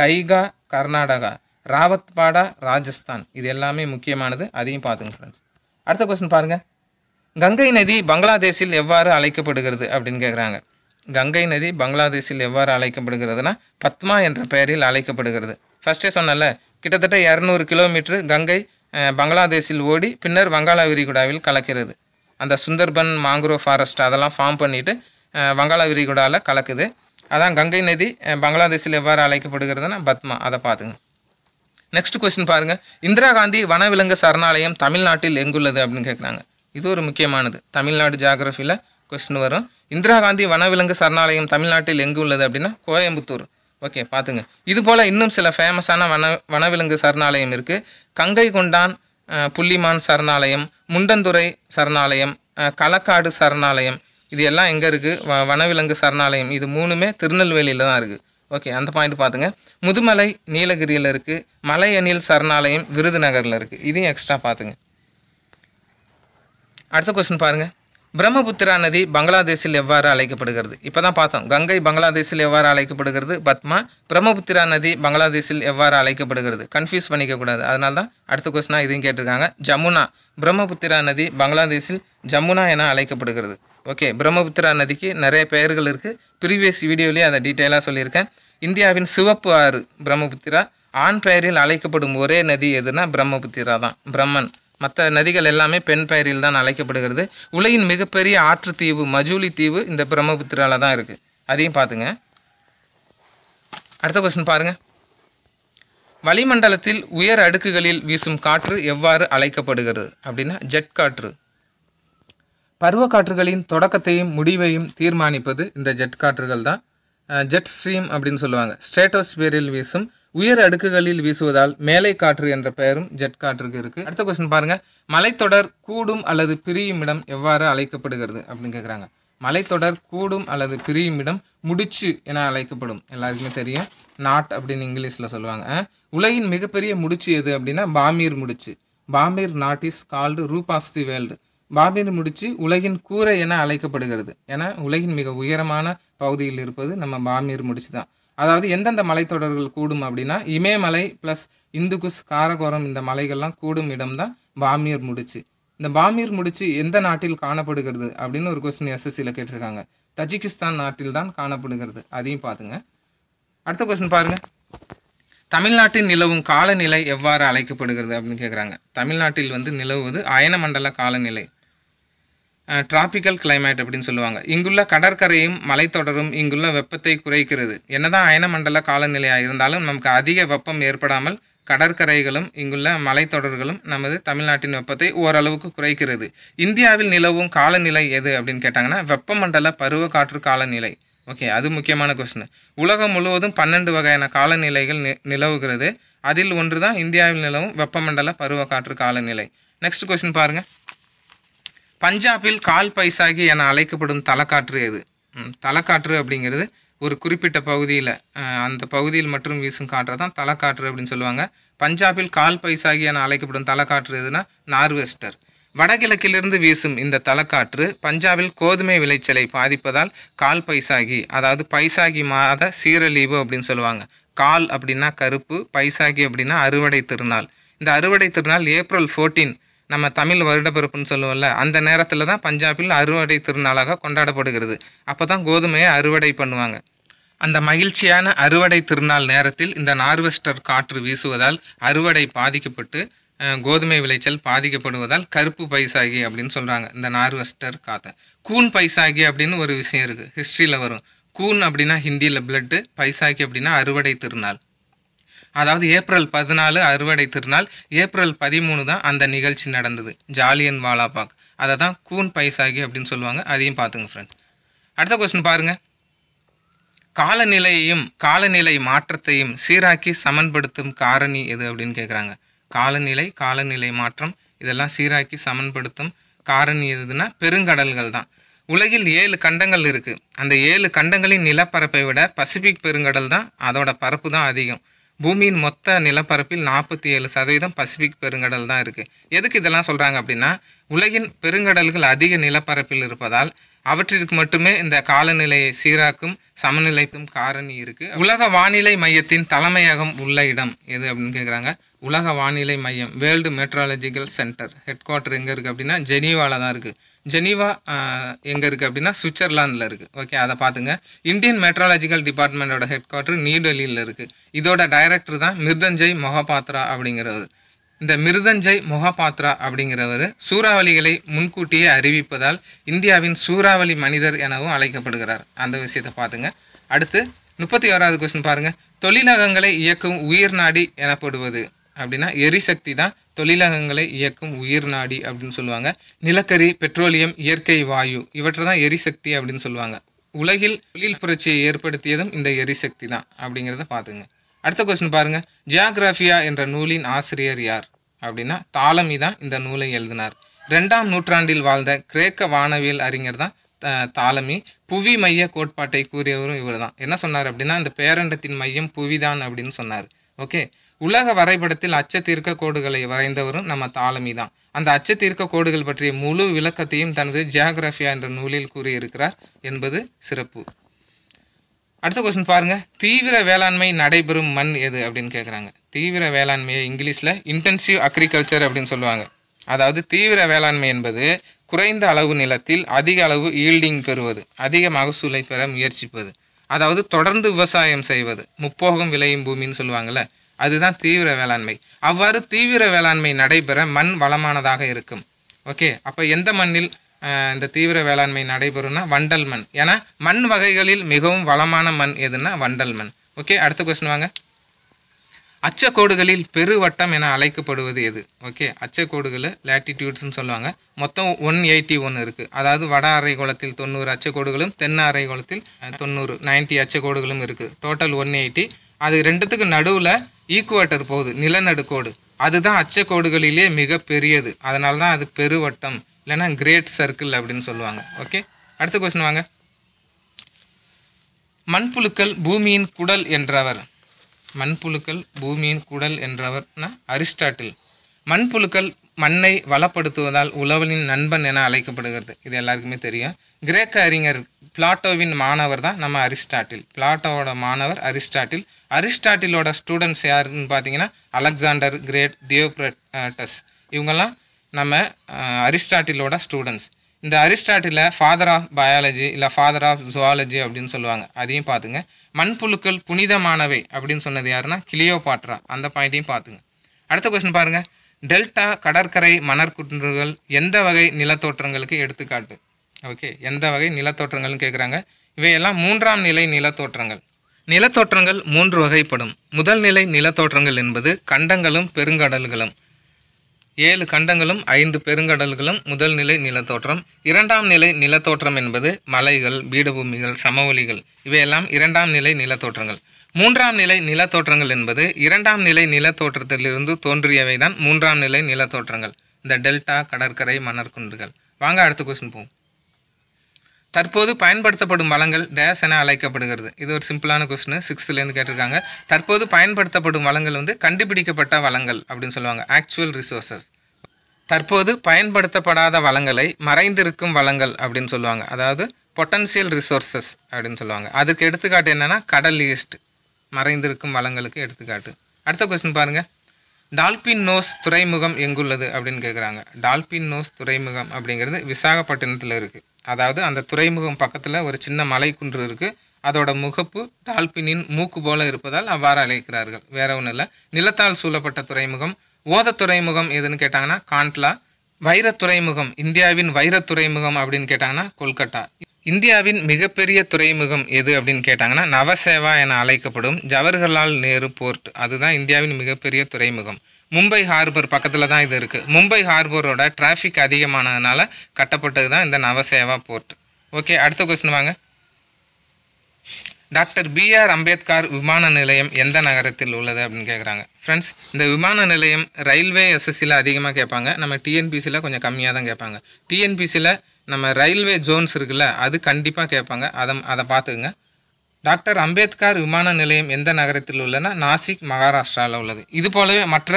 கைகா கர்நாடகா ராவத்பாடா ராஜஸ்தான் இது எல்லாமே முக்கியமானது அதையும் பார்த்துங்க ஃப்ரெண்ட்ஸ் அடுத்த கொஸ்டின் பாருங்கள் கங்கை நதி பங்களாதேஷில் எவ்வாறு அழைக்கப்படுகிறது அப்படின்னு கேட்குறாங்க கங்கை நதி பங்களாதேஷில் எவ்வாறு அழைக்கப்படுகிறதுனா பத்மா என்ற பெயரில் அழைக்கப்படுகிறது ஃபஸ்ட்டே சொன்னல கிட்டத்தட்ட இரநூறு கிலோமீட்டர் கங்கை பங்களாதேஷில் ஓடி பின்னர் வங்காள விரிகுடாவில் கலக்கிறது அந்த சுந்தர்பன் மாங்க்ரோவ் ஃபாரஸ்ட் அதெல்லாம் ஃபார்ம் பண்ணிவிட்டு வங்காள விரிகுடாவில் கலக்குது அதான் கங்கை நதி பங்களாதேஷில் எவ்வாறு அழைக்கப்படுகிறதுனா பத்மா அதை பார்த்துங்க நெக்ஸ்ட் கொஸ்டின் பாருங்கள் இந்திரா காந்தி வனவிலங்கு சரணாலயம் தமிழ்நாட்டில் எங்குள்ளது அப்படின்னு கேட்குறாங்க இது ஒரு முக்கியமானது தமிழ்நாடு ஜாகிரஃபியில் கொஸ்டின் வரும் இந்திரா காந்தி வனவிலங்கு சரணாலயம் தமிழ்நாட்டில் எங்கு உள்ளது அப்படின்னா கோயம்புத்தூர் ஓகே பார்த்துங்க இது போல் இன்னும் சில ஃபேமஸான வன வனவிலங்கு சரணாலயம் இருக்குது கங்கை கொண்டான் புள்ளிமான் சரணாலயம் முண்டந்துறை சரணாலயம் களக்காடு சரணாலயம் இது எல்லாம் எங்கே இருக்குது வ வனவிலங்கு சரணாலயம் இது மூணுமே திருநெல்வேலியில் தான் இருக்குது ஓகே அந்த பாயிண்ட் பார்த்துங்க முதுமலை நீலகிரியில் இருக்குது மலை அணில் சரணாலயம் விருதுநகரில் இருக்குது இதையும் எக்ஸ்ட்ரா பார்த்துங்க அடுத்த கொஸ்டின் பாருங்கள் பிரம்மபுத்திரா நதி பங்களாதேஷில் எவ்வாறு அழைக்கப்படுகிறது இப்போ தான் பார்த்தோம் கங்கை பங்களாதேஷில் எவ்வாறு அழைக்கப்படுகிறது பத்மா பிரம்மபுத்திரா நதி பங்களாதேஷில் எவ்வாறு அழைக்கப்படுகிறது கன்ஃபியூஸ் பண்ணிக்கக்கூடாது அதனால தான் அடுத்த கொஸ்டினாக இதையும் கேட்டிருக்காங்க ஜமுனா பிரம்மபுத்திரா நதி பங்களாதேஷில் ஜமுனா என அழைக்கப்படுகிறது ஓகே பிரம்மபுத்திரா நதிக்கு நிறைய பெயர்கள் இருக்குது ப்ரீவியஸ் வீடியோலேயே அதை டீட்டெயிலாக சொல்லியிருக்கேன் இந்தியாவின் சிவப்பு ஆறு பிரம்மபுத்திரா ஆண் பெயரில் அழைக்கப்படும் ஒரே நதி எதுனா பிரம்மபுத்திரா தான் பிரம்மன் மற்ற நதிகள் எல்லாமே பெண் பயிரில் தான் அழைக்கப்படுகிறது உலகின் மிகப்பெரிய ஆற்று தீவு மஜூலி தீவு இந்த பிரம்மபுத்திராவில் தான் இருக்குது அதையும் பார்த்துங்க அடுத்த கொஸ்டின் பாருங்கள் வளிமண்டலத்தில் உயர் அடுக்குகளில் வீசும் காற்று எவ்வாறு அழைக்கப்படுகிறது அப்படின்னா ஜெட் காற்று பருவ காற்றுகளின் தொடக்கத்தையும் முடிவையும் தீர்மானிப்பது இந்த ஜெட் காற்றுகள் தான் ஜெட் ஸ்ட்ரீம் அப்படின்னு சொல்லுவாங்க ஸ்ட்ரேட்டோஸ்பியரில் வீசும் உயர் அடுக்குகளில் வீசுவதால் மேலை காற்று என்ற பெயரும் ஜெட் காற்றுக்கு இருக்குது அடுத்த கொஸ்டின் பாருங்கள் மலைத்தொடர் கூடும் அல்லது பிரியும் இடம் எவ்வாறு அழைக்கப்படுகிறது அப்படின்னு கேட்குறாங்க மலைத்தொடர் கூடும் அல்லது பிரியும் இடம் முடிச்சு என அழைக்கப்படும் எல்லாருக்குமே தெரியும் நாட் அப்படின்னு இங்கிலீஷில் சொல்லுவாங்க உலகின் மிகப்பெரிய முடிச்சு எது அப்படின்னா பாமீர் முடிச்சு Pamir knot is called roof of the world Pamir முடிச்சு உலகின் கூரை என அழைக்கப்படுகிறது ஏன்னா உலகின் மிக உயரமான பகுதியில் இருப்பது நம்ம பாமீர் முடிச்சு தான் அதாவது எந்தெந்த மலைத்தொடர்கள் கூடும் அப்படின்னா இமயமலை ப்ளஸ் இந்துகுஸ் காரகோரம் இந்த மலைகள்லாம் கூடும் இடம் தான் பாமியர் முடிச்சு இந்த பாமியர் முடிச்சு எந்த நாட்டில் காணப்படுகிறது அப்படின்னு ஒரு கொஸ்டின் எஸ்எஸ்சியில் கேட்டிருக்காங்க தஜிகிஸ்தான் நாட்டில் தான் காணப்படுகிறது அதையும் பார்த்துங்க அடுத்த கொஸ்டின் பாருங்கள் தமிழ்நாட்டில் நிலவும் காலநிலை எவ்வாறு அழைக்கப்படுகிறது அப்படின்னு கேட்குறாங்க தமிழ்நாட்டில் வந்து நிலவுவது அயனமண்டல காலநிலை டிராபிக்கல் கிளைமேட் அப்படின்னு சொல்லுவாங்க இங்குள்ள கடற்கரையும் மலைத்தொடரும் இங்குள்ள வெப்பத்தை குறைக்கிறது என்னதான் அயனமண்டல காலநிலையாக இருந்தாலும் நமக்கு அதிக வெப்பம் ஏற்படாமல் கடற்கரைகளும் இங்குள்ள மலைத்தொடர்களும் நமது தமிழ்நாட்டின் வெப்பத்தை ஓரளவுக்கு குறைக்கிறது இந்தியாவில் நிலவும் காலநிலை எது அப்படின்னு கேட்டாங்கன்னா வெப்பமண்டல பருவ காற்று காலநிலை ஓகே அது முக்கியமான கொஸ்டின் உலகம் முழுவதும் பன்னெண்டு வகையான காலநிலைகள் நிலவுகிறது அதில் ஒன்று தான் இந்தியாவில் நிலவும் வெப்பமண்டல பருவ காற்று காலநிலை நெக்ஸ்ட் கொஸ்டின் பாருங்கள் பஞ்சாபில் கால் பைசாகி என அழைக்கப்படும் தலைக்காற்று எது தலைக்காற்று அப்படிங்கிறது ஒரு குறிப்பிட்ட பகுதியில் அந்த பகுதியில் மட்டும் வீசும் காற்றை தான் தலைக்காற்று அப்படின்னு சொல்லுவாங்க பஞ்சாபில் கால் பைசாகி என அழைக்கப்படும் தலைக்காற்று எதுனா நார்வெஸ்டர் வடகிழக்கிலிருந்து வீசும் இந்த தலைக்காற்று பஞ்சாபில் கோதுமை விளைச்சலை பாதிப்பதால் கால் பைசாகி அதாவது பைசாகி மாத சீரழிவு அப்படின்னு சொல்லுவாங்க கால் அப்படின்னா கருப்பு பைசாகி அப்படின்னா அறுவடை திருநாள் இந்த அறுவடை திருநாள் ஏப்ரல் ஃபோர்டீன் நம்ம தமிழ் வருடப்பிறப்புன்னு சொல்லுவோம்ல அந்த நேரத்தில் தான் பஞ்சாபில் அறுவடை திருநாளாக கொண்டாடப்படுகிறது அப்போ தான் கோதுமையை அறுவடை பண்ணுவாங்க அந்த மகிழ்ச்சியான அறுவடை திருநாள் நேரத்தில் இந்த நார்வெஸ்டர் காற்று வீசுவதால் அறுவடை பாதிக்கப்பட்டு கோதுமை விளைச்சல் பாதிக்கப்படுவதால் கருப்பு பைசாகி அப்படின்னு சொல்கிறாங்க இந்த நார்வெஸ்டர் காற்றை கூன் பைசாகி அப்படின்னு ஒரு விஷயம் இருக்குது ஹிஸ்ட்ரியில் வரும் கூன் அப்படின்னா ஹிந்தியில் பிளட்டு பைசாகி அப்படின்னா அறுவடை திருநாள் அதாவது ஏப்ரல் பதினாலு அறுவடை திருநாள் ஏப்ரல் பதிமூணு தான் அந்த நிகழ்ச்சி நடந்தது ஜாலியன் வாலாபாக் அதை தான் கூன் பைசாகி அப்படின்னு சொல்லுவாங்க அதையும் பார்த்துங்க ஃப்ரெண்ட்ஸ் அடுத்த கொஸ்டின் பாருங்கள் காலநிலையையும் காலநிலை மாற்றத்தையும் சீராக்கி சமன்படுத்தும் காரணி எது அப்படின்னு கேட்குறாங்க காலநிலை காலநிலை மாற்றம் இதெல்லாம் சீராக்கி சமன்படுத்தும் காரணி எதுனா பெருங்கடல்கள் தான் உலகில் ஏழு கண்டங்கள் இருக்குது அந்த ஏழு கண்டங்களின் நிலப்பரப்பை விட பசிபிக் பெருங்கடல் தான் அதோட பரப்பு தான் அதிகம் பூமியின் மொத்த நிலப்பரப்பில் நாற்பத்தி ஏழு சதவீதம் பசிபிக் பெருங்கடல் தான் இருக்குது எதுக்கு இதெல்லாம் சொல்கிறாங்க அப்படின்னா உலகின் பெருங்கடல்கள் அதிக நிலப்பரப்பில் இருப்பதால் அவற்றிற்கு மட்டுமே இந்த காலநிலையை சீராக்கும் சமநிலைக்கும் காரணி இருக்குது உலக வானிலை மையத்தின் தலைமையகம் உள்ள இடம் எது அப்படின்னு கேட்குறாங்க உலக வானிலை மையம் world meteorological centre head quarter எங்கே இருக்குது அப்படின்னா ஜெனீவாவில் தான் இருக்குது ஜெனீவா எங்கே இருக்குது அப்படின்னா சுவிட்சர்லாந்தில் இருக்குது ஓகே அதை பார்த்துங்க இந்தியன் மெட்ராலஜிக்கல் டிபார்ட்மெண்ட்டோட ஹெட் குவார்ட்டர் டெல்லியில் இருக்குது இதோட டைரக்டர் தான் மிருதஞ்சய் மொஹபாத்ரா அப்படிங்கிறவர் இந்த மிருதஞ்சய் மொஹபாத்ரா அப்படிங்கிறவர் சூறாவளிகளை முன்கூட்டியே அறிவிப்பதால் இந்தியாவின் சூறாவளி மனிதர் எனவும் அழைக்கப்படுகிறார் அந்த விஷயத்தை பார்த்துங்க அடுத்து முப்பத்தி ஓராவது கொஸ்டின் பாருங்கள் தொழிலகங்களை இயக்கும் உயிர் நாடி எனப்படுவது அப்படின்னா எரிசக்தி தான் தொழிலகங்களை இயக்கும் உயிர் நாடி அப்படின்னு சொல்லுவாங்க நிலக்கரி பெட்ரோலியம் இயற்கை வாயு இவற்றை தான் எரிசக்தி அப்படின்னு சொல்லுவாங்க உலகில் தொழில் புரட்சியை ஏற்படுத்தியதும் இந்த எரிசக்தி தான் அப்படிங்கிறத பார்த்துங்க அடுத்த கொஸ்டின் பாருங்க ஜியாகிராஃபியா என்ற நூலின் ஆசிரியர் யார் அப்படின்னா தாலமி தான் இந்த நூலை எழுதினார் ரெண்டாம் நூற்றாண்டில் வாழ்ந்த கிரேக்க வானவியல் அறிஞர் தான் தாலமி புவி மைய கோட்பாட்டை கூறியவரும் இவர் தான் என்ன சொன்னார் அப்படின்னா இந்த பேரண்டத்தின் மையம் புவிதான் அப்படின்னு சொன்னார் ஓகே உலக வரைபடத்தில் அச்சத்தீர்க்க கோடுகளை வரைந்தவரும் நம்ம தாலமி தான் அந்த அச்சத்தீர்க்க கோடுகள் பற்றிய முழு விளக்கத்தையும் தனது ஜியாகிரபியா என்ற நூலில் கூறியிருக்கிறார் என்பது சிறப்பு அடுத்த கொஸ்டின் பாருங்க தீவிர வேளாண்மை நடைபெறும் மண் எது அப்படின்னு கேட்குறாங்க தீவிர வேளாண்மையை இங்கிலீஷில் இன்டென்சிவ் அக்ரிகல்ச்சர் அப்படின்னு சொல்லுவாங்க அதாவது தீவிர வேளாண்மை என்பது குறைந்த அளவு நிலத்தில் அதிக அளவு ஈல்டிங் பெறுவது அதிக மகசூலை பெற முயற்சிப்பது அதாவது தொடர்ந்து விவசாயம் செய்வது முப்போகம் விளையும் பூமின்னு சொல்லுவாங்கள்ல அதுதான் தீவிர வேளாண்மை அவ்வாறு தீவிர வேளாண்மை நடைபெற மண் வளமானதாக இருக்கும் ஓகே அப்போ எந்த மண்ணில் இந்த தீவிர வேளாண்மை நடைபெறும்னா வண்டல் மண் ஏன்னா மண் வகைகளில் மிகவும் வளமான மண் எதுன்னா வண்டல் மண் ஓகே அடுத்த கொஸ்டின் வாங்க அச்சக்கோடுகளில் பெருவட்டம் என அழைக்கப்படுவது எது ஓகே அச்சக்கோடுகளில் லேட்டிடியூட்ஸ்னு சொல்லுவாங்க மொத்தம் ஒன் எயிட்டி ஒன் இருக்குது அதாவது வட அரைக்கோளத்தில் தொண்ணூறு அச்சக்கோடுகளும் தென் அரைக்கோளத்தில் தொண்ணூறு நைன்ட்டி அச்சக்கோடுகளும் இருக்குது டோட்டல் ஒன் எயிட்டி அது ரெண்டுத்துக்கு நடுவில் ஈக்குவேட்டர் போகுது நிலநடுக்கோடு அதுதான் அச்சக்கோடுகளிலே மிக பெரியது அதனால தான் அது பெருவட்டம் இல்லைன்னா கிரேட் சர்க்கிள் அப்படின்னு சொல்லுவாங்க ஓகே அடுத்த கொஸ்டின் வாங்க மண்புழுக்கள் பூமியின் குடல் என்றவர் மண்புழுக்கள் பூமியின் குடல் என்றவர்னா அரிஸ்டாட்டில் மண்புழுக்கள் மண்ணை வளப்படுத்துவதால் உழவனின் நண்பன் என அழைக்கப்படுகிறது இது எல்லாருக்குமே தெரியும் கிரேக்க அறிஞர் பிளாட்டோவின் மாணவர் தான் நம்ம அரிஸ்டாட்டில் பிளாட்டோவோட மாணவர் அரிஸ்டாட்டில் அரிஸ்டாட்டிலோட ஸ்டூடெண்ட்ஸ் யாருன்னு பார்த்தீங்கன்னா அலெக்சாண்டர் கிரேட் தியோப்ரட்டஸ் இவங்கெல்லாம் நம்ம அரிஸ்டாட்டிலோட ஸ்டூடெண்ட்ஸ் இந்த அரிஸ்டாட்டில ஃபாதர் ஆஃப் பயாலஜி இல்லை ஃபாதர் ஆஃப் ஜுவாலஜி அப்படின்னு சொல்லுவாங்க அதையும் பார்த்துங்க மண்புழுக்கள் புனிதமானவை அப்படின்னு சொன்னது யாருன்னா கிளியோபாட்ரா அந்த பாயிண்ட்டையும் பார்த்துங்க அடுத்த கொஸ்டின் பாருங்கள் டெல்டா கடற்கரை மணற்குன்றுகள் எந்த வகை நிலத்தோற்றங்களுக்கு எடுத்துக்காட்டு ஓகே எந்த வகை நிலத்தோற்றங்கள்னு கேட்குறாங்க இவையெல்லாம் மூன்றாம் நிலை நிலத்தோற்றங்கள் நிலத்தோற்றங்கள் மூன்று வகைப்படும் முதல் நிலை நிலத்தோற்றங்கள் என்பது கண்டங்களும் பெருங்கடல்களும் ஏழு கண்டங்களும் ஐந்து பெருங்கடல்களும் முதல் நிலை நிலத்தோற்றம் இரண்டாம் நிலை நிலத்தோற்றம் என்பது மலைகள் பீடபூமிகள் சமவெளிகள் இவையெல்லாம் இரண்டாம் நிலை நிலத்தோற்றங்கள் மூன்றாம் நிலை நிலத்தோற்றங்கள் என்பது இரண்டாம் நிலை நிலத்தோற்றத்திலிருந்து தோன்றியவைதான் மூன்றாம் நிலை நிலத்தோற்றங்கள் இந்த டெல்டா கடற்கரை மணற்குன்றுகள் வாங்க அடுத்த கொஸ்டின் போவோம் தற்போது பயன்படுத்தப்படும் வளங்கள் டேஸ் என அழைக்கப்படுகிறது இது ஒரு சிம்பிளான கொஸ்டின் சிக்ஸ்த்துலேருந்து கேட்டிருக்காங்க தற்போது பயன்படுத்தப்படும் வளங்கள் வந்து கண்டுபிடிக்கப்பட்ட வளங்கள் அப்படின்னு சொல்லுவாங்க ஆக்சுவல் ரிசோர்சஸ் தற்போது பயன்படுத்தப்படாத வளங்களை மறைந்திருக்கும் வளங்கள் அப்படின்னு சொல்லுவாங்க அதாவது பொட்டன்சியல் ரிசோர்சஸ் அப்படின்னு சொல்லுவாங்க அதுக்கு எடுத்துக்காட்டு என்னென்னா கடல் ஈஸ்ட் மறைந்திருக்கும் வளங்களுக்கு எடுத்துக்காட்டு அடுத்த கொஸ்டின் பாருங்கள் டால்பின் நோஸ் துறைமுகம் எங்குள்ளது அப்படின்னு கேட்குறாங்க டால்பின் நோஸ் துறைமுகம் அப்படிங்கிறது விசாகப்பட்டினத்தில் இருக்குது அதாவது அந்த துறைமுகம் பக்கத்தில் ஒரு சின்ன மலை குன்று இருக்குது அதோட முகப்பு டால்பினின் மூக்கு போல இருப்பதால் அவ்வாறு அழைக்கிறார்கள் வேற ஒன்றும் இல்லை நிலத்தால் சூழப்பட்ட துறைமுகம் ஓத துறைமுகம் எதுன்னு கேட்டாங்கன்னா காண்ட்லா வைர துறைமுகம் இந்தியாவின் வைர துறைமுகம் அப்படின்னு கேட்டாங்கன்னா கொல்கட்டா இந்தியாவின் மிகப்பெரிய துறைமுகம் எது அப்படின்னு கேட்டாங்கன்னா நவசேவா என அழைக்கப்படும் ஜவஹர்லால் நேரு போர்ட் அதுதான் இந்தியாவின் மிகப்பெரிய துறைமுகம் மும்பை ஹார்பர் பக்கத்தில் தான் இது இருக்குது மும்பை ஹார்பரோட டிராஃபிக் அதிகமானதுனால கட்டப்பட்டது தான் இந்த நவசேவா போர்ட் ஓகே அடுத்த கொஸ்டின் வாங்க டாக்டர் பிஆர் அம்பேத்கர் விமான நிலையம் எந்த நகரத்தில் உள்ளது அப்படின்னு கேட்குறாங்க ஃப்ரெண்ட்ஸ் இந்த விமான நிலையம் ரயில்வே எஸ்எஸ்சியில் அதிகமாக கேட்பாங்க நம்ம டிஎன்பிசியில் கொஞ்சம் கம்மியாக தான் கேட்பாங்க டிஎன்பிசியில் நம்ம ரயில்வே ஜோன்ஸ் இருக்குல்ல அது கண்டிப்பாக கேட்பாங்க அதை அதை பார்த்துக்குங்க டாக்டர் அம்பேத்கர் விமான நிலையம் எந்த நகரத்தில் உள்ளனா நாசிக் மகாராஷ்டிராவில் உள்ளது இது போலவே மற்ற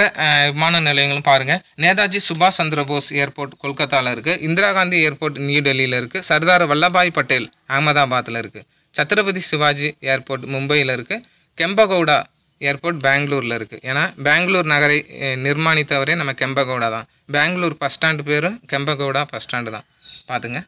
விமான நிலையங்களும் பாருங்கள் நேதாஜி சுபாஷ் சந்திர போஸ் ஏர்போர்ட் கொல்கத்தாவில் இருக்குது இந்திரா காந்தி ஏர்போர்ட் நியூ டெல்லியில் இருக்குது சர்தார் வல்லபாய் பட்டேல் அகமதாபாத்தில் இருக்குது சத்ரபதி சிவாஜி ஏர்போர்ட் மும்பையில் இருக்குது கெம்பகவுடா ஏர்போர்ட் பெங்களூரில் இருக்குது ஏன்னா பெங்களூர் நகரை நிர்மாணித்தவரே நம்ம கெம்பகவுடா தான் பெங்களூர் பஸ் ஸ்டாண்டு பேரும் கெம்பகவுடா பஸ் ஸ்டாண்டு தான் பார்த்துங்க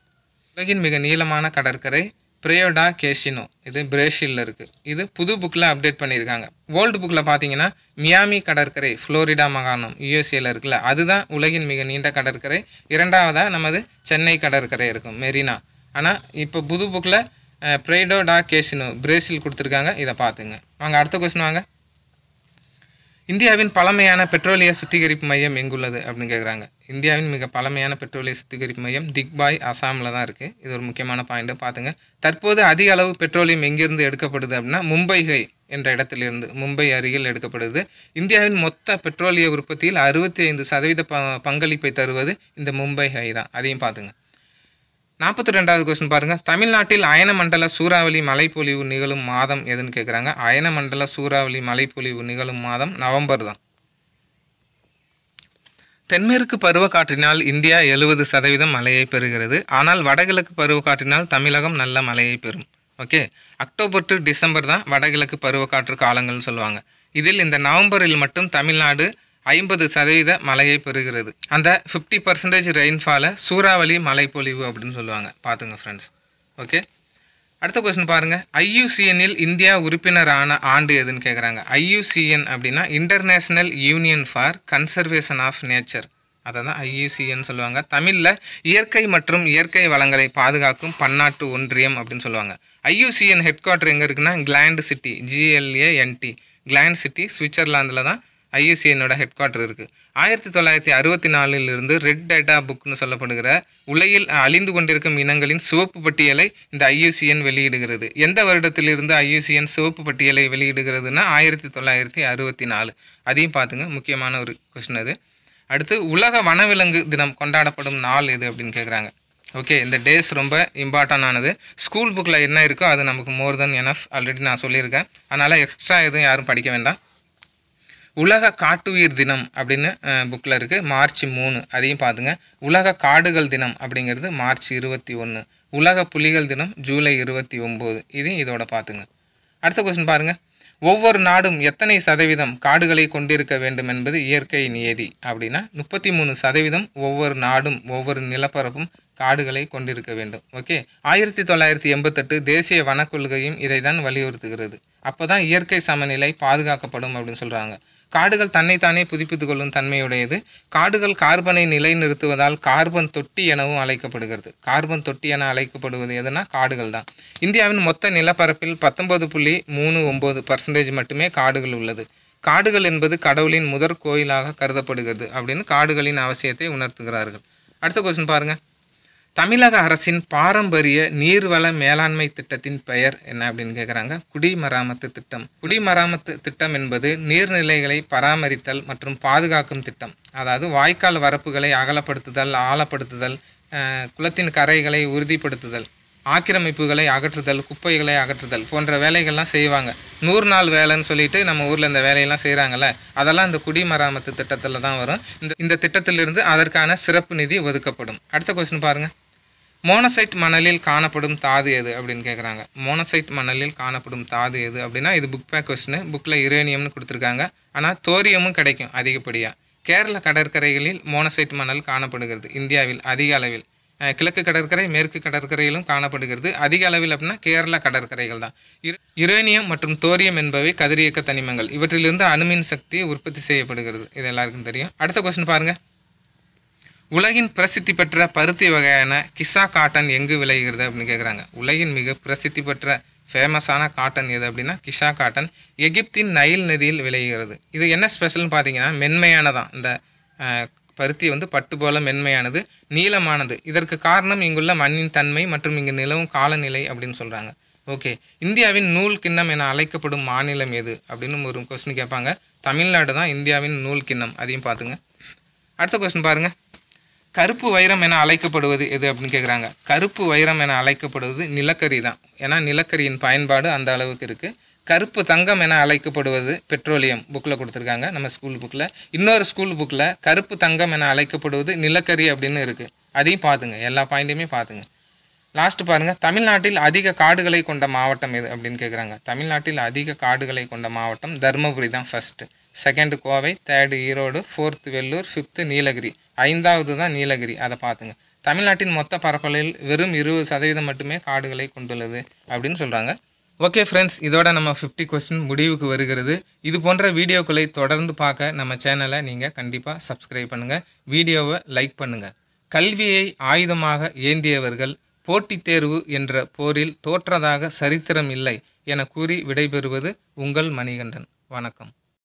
உலகின் மிக நீளமான கடற்கரை பிரியோடா கேஷினோ இது பிரேஷிலில் இருக்குது இது புது புக்கில் அப்டேட் பண்ணியிருக்காங்க ஓல்டு புக்கில் பார்த்தீங்கன்னா மியாமி கடற்கரை ஃப்ளோரிடா மாகாணம் யுஎஸ்ஏல இருக்குல்ல அதுதான் உலகின் மிக நீண்ட கடற்கரை இரண்டாவதாக நமது சென்னை கடற்கரை இருக்கும் மெரினா ஆனால் இப்போ புது புக்கில் பிரைடோ டா கேஷினோ பிரேசில் கொடுத்துருக்காங்க இதை பார்த்துங்க வாங்க அடுத்த கொஸ்டின் வாங்க இந்தியாவின் பழமையான பெட்ரோலிய சுத்திகரிப்பு மையம் எங்குள்ளது அப்படின்னு கேட்குறாங்க இந்தியாவின் மிக பழமையான பெட்ரோலிய சுத்திகரிப்பு மையம் திக்பாய் அசாமில் தான் இருக்குது இது ஒரு முக்கியமான பாயிண்ட்டு பார்த்துங்க தற்போது அதிக அளவு பெட்ரோலியம் எங்கிருந்து எடுக்கப்படுது அப்படின்னா மும்பை ஹை என்ற இடத்திலிருந்து மும்பை அருகில் எடுக்கப்படுது இந்தியாவின் மொத்த பெட்ரோலிய உற்பத்தியில் அறுபத்தி ஐந்து சதவீத பங்களிப்பை தருவது இந்த மும்பை ஹை தான் அதையும் பார்த்துங்க நாற்பத்தி ரெண்டாவது கொஸ்டின் பாருங்கள் தமிழ்நாட்டில் அயனமண்டல சூறாவளி மலைப்பொழிவு நிகழும் மாதம் எதுன்னு கேட்குறாங்க அயனமண்டல சூறாவளி மலைப்பொழிவு நிகழும் மாதம் நவம்பர் தான் தென்மேற்கு பருவக்காற்றினால் இந்தியா எழுபது சதவீதம் மழையை பெறுகிறது ஆனால் வடகிழக்கு பருவக்காற்றினால் தமிழகம் நல்ல மழையை பெறும் ஓகே அக்டோபர் டு டிசம்பர் தான் வடகிழக்கு பருவக்காற்று காலங்கள்னு சொல்லுவாங்க இதில் இந்த நவம்பரில் மட்டும் தமிழ்நாடு ஐம்பது சதவீத மழையை பெறுகிறது அந்த ஃபிஃப்டி பர்சன்டேஜ் ரெயின்ஃபாலை சூறாவளி மலைப்பொழிவு அப்படின்னு சொல்லுவாங்க பார்த்துங்க ஃப்ரெண்ட்ஸ் ஓகே அடுத்த கொஸ்டின் பாருங்கள் ஐயூசிஎன்னில் இந்தியா உறுப்பினரான ஆண்டு எதுன்னு கேட்குறாங்க ஐயூசிஎன் அப்படின்னா international union for conservation of nature அதை தான் ஐயூசிஎன் சொல்லுவாங்க தமிழில் இயற்கை மற்றும் இயற்கை வளங்களை பாதுகாக்கும் பன்னாட்டு ஒன்றியம் அப்படின்னு சொல்லுவாங்க ஐயூசிஎன் ஹெட் குவார்ட்டர் எங்கே இருக்குன்னா Gland city G L A N D Gland city சுவிட்சர்லாந்தில் தான் ஐயூசிஎனோட ஹெட் குவார்ட்டர் இருக்குது ஆயிரத்தி தொள்ளாயிரத்தி அறுபத்தி நாலிலிருந்து ரெட் டேட்டா புக்னு சொல்லப்படுகிற உலகில் அழிந்து கொண்டிருக்கும் இனங்களின் சிவப்பு பட்டியலை இந்த ஐயூசிஎன் வெளியிடுகிறது எந்த வருடத்திலிருந்து ஐயூசிஎன் சிவப்பு பட்டியலை வெளியிடுகிறதுனா ஆயிரத்தி தொள்ளாயிரத்தி அறுபத்தி நாலு அதையும் பார்த்துங்க முக்கியமான ஒரு கொஷின் அது அடுத்து உலக வனவிலங்கு தினம் கொண்டாடப்படும் நாள் எது அப்படின்னு கேட்குறாங்க ஓகே இந்த டேஸ் ரொம்ப இம்பார்ட்டண்டானது ஸ்கூல் புக்கில் என்ன இருக்கோ அது நமக்கு மோர் தென் எனஃப் ஆல்ரெடி நான் சொல்லியிருக்கேன் அதனால் எக்ஸ்ட்ரா எதுவும் யாரும் படிக்க வேண்டாம் உலக காட்டுயிர் தினம் அப்படின்னு புக்கில் இருக்குது மார்ச் மூணு அதையும் பார்த்துங்க உலக காடுகள் தினம் அப்படிங்கிறது மார்ச் இருபத்தி ஒன்று உலக புலிகள் தினம் ஜூலை இருபத்தி ஒம்பது இதையும் இதோட பார்த்துங்க அடுத்த கொஸ்டின் பாருங்கள் ஒவ்வொரு நாடும் எத்தனை சதவீதம் காடுகளை கொண்டிருக்க வேண்டும் என்பது இயற்கை நியதி அப்படின்னா முப்பத்தி மூணு சதவீதம் ஒவ்வொரு நாடும் ஒவ்வொரு நிலப்பரப்பும் காடுகளை கொண்டிருக்க வேண்டும் ஓகே ஆயிரத்தி தொள்ளாயிரத்தி எண்பத்தெட்டு தேசிய வனக்கொள்கையும் இதை தான் வலியுறுத்துகிறது அப்போ தான் இயற்கை சமநிலை பாதுகாக்கப்படும் அப்படின்னு சொல்கிறாங்க காடுகள் தன்னைத்தானே புதுப்பித்து கொள்ளும் தன்மையுடையது காடுகள் கார்பனை நிலைநிறுத்துவதால் கார்பன் தொட்டி எனவும் அழைக்கப்படுகிறது கார்பன் தொட்டி என அழைக்கப்படுவது எதுனா காடுகள் தான் இந்தியாவின் மொத்த நிலப்பரப்பில் பத்தொன்பது புள்ளி மூணு ஒம்பது பர்சன்டேஜ் மட்டுமே காடுகள் உள்ளது காடுகள் என்பது கடவுளின் முதற் கோயிலாக கருதப்படுகிறது அப்படின்னு காடுகளின் அவசியத்தை உணர்த்துகிறார்கள் அடுத்த கொஸ்டின் பாருங்கள் தமிழக அரசின் பாரம்பரிய நீர்வள மேலாண்மை திட்டத்தின் பெயர் என்ன அப்படின்னு கேட்குறாங்க குடிமராமத்து திட்டம் குடிமராமத்து திட்டம் என்பது நீர்நிலைகளை பராமரித்தல் மற்றும் பாதுகாக்கும் திட்டம் அதாவது வாய்க்கால் வரப்புகளை அகலப்படுத்துதல் ஆழப்படுத்துதல் குளத்தின் கரைகளை உறுதிப்படுத்துதல் ஆக்கிரமிப்புகளை அகற்றுதல் குப்பைகளை அகற்றுதல் போன்ற வேலைகள்லாம் செய்வாங்க நூறு நாள் வேலைன்னு சொல்லிட்டு நம்ம ஊரில் இந்த வேலையெல்லாம் செய்கிறாங்கல்ல அதெல்லாம் இந்த குடிமராமத்து திட்டத்தில் தான் வரும் இந்த இந்த திட்டத்திலிருந்து அதற்கான சிறப்பு நிதி ஒதுக்கப்படும் அடுத்த கொஸ்டின் பாருங்கள் மோனசைட் மணலில் காணப்படும் தாது எது அப்படின்னு கேட்குறாங்க மோனசைட் மணலில் காணப்படும் தாது எது அப்படின்னா இது புக் பேக் கொஸ்டின் புக்கில் யுரேனியம்னு கொடுத்துருக்காங்க ஆனால் தோரியமும் கிடைக்கும் அதிகப்படியாக கேரள கடற்கரைகளில் மோனசைட் மணல் காணப்படுகிறது இந்தியாவில் அதிக அளவில் கிழக்கு கடற்கரை மேற்கு கடற்கரையிலும் காணப்படுகிறது அதிக அளவில் அப்படின்னா கேரள கடற்கரைகள் தான் யுரேனியம் மற்றும் தோரியம் என்பவை கதிரியக்க தனிமங்கள் இவற்றிலிருந்து அணுமின் சக்தி உற்பத்தி செய்யப்படுகிறது இது எல்லாருக்கும் தெரியும் அடுத்த கொஸ்டின் பாருங்கள் உலகின் பிரசித்தி பெற்ற பருத்தி வகையான கிசா காட்டன் எங்கு விளைகிறது அப்படின்னு கேட்குறாங்க உலகின் மிக பிரசித்தி பெற்ற ஃபேமஸான காட்டன் எது அப்படின்னா கிஷா காட்டன் எகிப்தின் நைல் நதியில் விளைகிறது இது என்ன ஸ்பெஷல்னு பார்த்தீங்கன்னா மென்மையானதான் இந்த பருத்தி வந்து பட்டு போல மென்மையானது நீளமானது இதற்கு காரணம் இங்குள்ள மண்ணின் தன்மை மற்றும் இங்கு நிலவும் காலநிலை அப்படின்னு சொல்கிறாங்க ஓகே இந்தியாவின் நூல் கிண்ணம் என அழைக்கப்படும் மாநிலம் எது அப்படின்னு ஒரு கொஸ்டின் கேட்பாங்க தமிழ்நாடு தான் இந்தியாவின் நூல் கிண்ணம் அதையும் பார்த்துங்க அடுத்த கொஸ்டின் பாருங்கள் கருப்பு வைரம் என அழைக்கப்படுவது எது அப்படின்னு கேட்குறாங்க கருப்பு வைரம் என அழைக்கப்படுவது நிலக்கரி தான் ஏன்னா நிலக்கரியின் பயன்பாடு அந்த அளவுக்கு இருக்குது கருப்பு தங்கம் என அழைக்கப்படுவது பெட்ரோலியம் புக்கில் கொடுத்துருக்காங்க நம்ம ஸ்கூல் புக்கில் இன்னொரு ஸ்கூல் புக்கில் கருப்பு தங்கம் என அழைக்கப்படுவது நிலக்கரி அப்படின்னு இருக்குது அதையும் பார்த்துங்க எல்லா பாயிண்ட்டையுமே பார்த்துங்க லாஸ்ட் பாருங்கள் தமிழ்நாட்டில் அதிக காடுகளை கொண்ட மாவட்டம் எது அப்படின்னு கேட்குறாங்க தமிழ்நாட்டில் அதிக காடுகளை கொண்ட மாவட்டம் தருமபுரி தான் first second Kovai third Erode fourth Vellore fifth Nilgiri ஐந்தாவது தான் நீலகிரி அதை பார்த்துங்க தமிழ்நாட்டின் மொத்த பரப்பளவில் வெறும் இருபது சதவீதம் மட்டுமே காடுகளை கொண்டுள்ளது அப்படின்னு சொல்கிறாங்க ஓகே ஃப்ரெண்ட்ஸ் இதோட நம்ம ஃபிஃப்டி கொஸ்டின் முடிவுக்கு வருகிறது இது போன்ற வீடியோக்களை தொடர்ந்து பார்க்க நம்ம சேனலை நீங்கள் கண்டிப்பாக சப்ஸ்கிரைப் பண்ணுங்கள் வீடியோவை லைக் பண்ணுங்கள் கல்வியை ஆயுதமாக ஏந்தியவர்கள் போட்டித் தேர்வு என்ற போரில் தோற்றதாக சரித்திரம் இல்லை என கூறி விடைபெறுவது உங்கள் மணிகண்டன் வணக்கம்